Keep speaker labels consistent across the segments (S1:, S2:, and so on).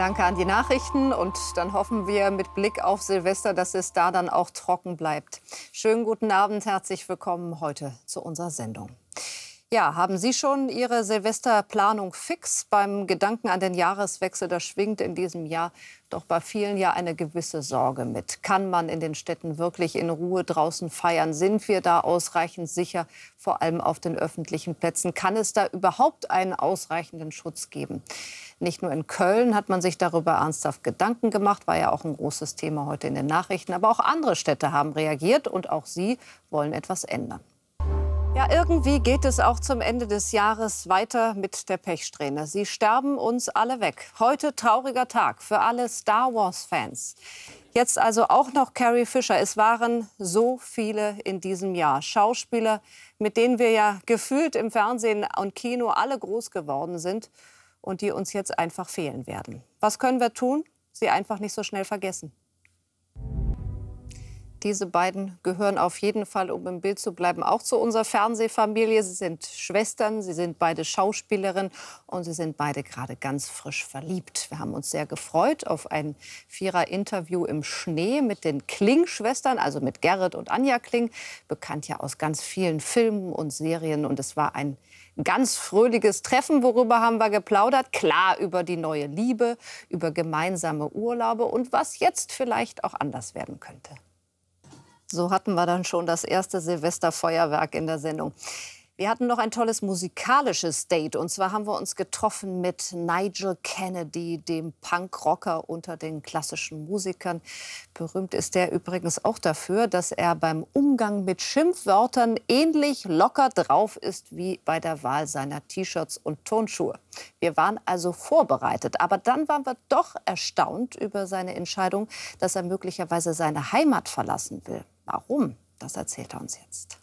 S1: Danke an die Nachrichten und dann hoffen wir mit Blick auf Silvester, dass es da dann auch trocken bleibt. Schönen guten Abend, herzlich willkommen heute zu unserer Sendung. Ja, haben Sie schon Ihre Silvesterplanung fix? Beim Gedanken an den Jahreswechsel, da schwingt in diesem Jahr doch bei vielen ja eine gewisse Sorge mit. Kann man in den Städten wirklich in Ruhe draußen feiern? Sind wir da ausreichend sicher, vor allem auf den öffentlichen Plätzen? Kann es da überhaupt einen ausreichenden Schutz geben? Nicht nur in Köln hat man sich darüber ernsthaft Gedanken gemacht, war ja auch ein großes Thema heute in den Nachrichten, aber auch andere Städte haben reagiert und auch sie wollen etwas ändern. Ja, irgendwie geht es auch zum Ende des Jahres weiter mit der Pechsträhne. Sie sterben uns alle weg. Heute trauriger Tag für alle Star Wars-Fans. Jetzt also auch noch Carrie Fisher. Es waren so viele in diesem Jahr. Schauspieler, mit denen wir ja gefühlt im Fernsehen und Kino alle groß geworden sind und die uns jetzt einfach fehlen werden. Was können wir tun? Sie einfach nicht so schnell vergessen. Diese beiden gehören auf jeden Fall, um im Bild zu bleiben, auch zu unserer Fernsehfamilie. Sie sind Schwestern, sie sind beide Schauspielerinnen und sie sind beide gerade ganz frisch verliebt. Wir haben uns sehr gefreut auf ein Vierer-Interview im Schnee mit den Kling-Schwestern, also mit Gerrit und Anja Kling, bekannt ja aus ganz vielen Filmen und Serien. Und es war ein ganz fröhliches Treffen. Worüber haben wir geplaudert? Klar, über die neue Liebe, über gemeinsame Urlaube und was jetzt vielleicht auch anders werden könnte. So hatten wir dann schon das erste Silvesterfeuerwerk in der Sendung. Wir hatten noch ein tolles musikalisches Date. Und zwar haben wir uns getroffen mit Nigel Kennedy, dem Punkrocker unter den klassischen Musikern. Berühmt ist der übrigens auch dafür, dass er beim Umgang mit Schimpfwörtern ähnlich locker drauf ist wie bei der Wahl seiner T-Shirts und Tonschuhe. Wir waren also vorbereitet. Aber dann waren wir doch erstaunt über seine Entscheidung, dass er möglicherweise seine Heimat verlassen will. Warum, das erzählt er uns jetzt.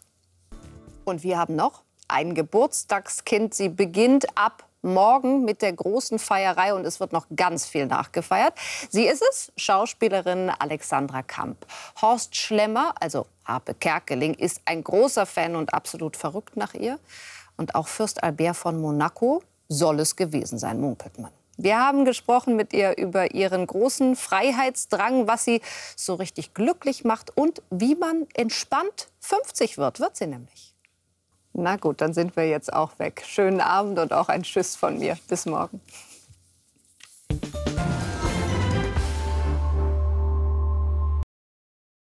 S1: Und wir haben noch ein Geburtstagskind. Sie beginnt ab morgen mit der großen Feierei und es wird noch ganz viel nachgefeiert. Sie ist es, Schauspielerin Alexandra Kamp. Horst Schlemmer, also Harpe Kerkeling, ist ein großer Fan und absolut verrückt nach ihr. Und auch Fürst Albert von Monaco soll es gewesen sein, munkelt man. Wir haben gesprochen mit ihr über ihren großen Freiheitsdrang, was sie so richtig glücklich macht und wie man entspannt 50 wird, wird sie nämlich. Na gut, dann sind wir jetzt auch weg. Schönen Abend und auch ein Tschüss von mir. Bis morgen.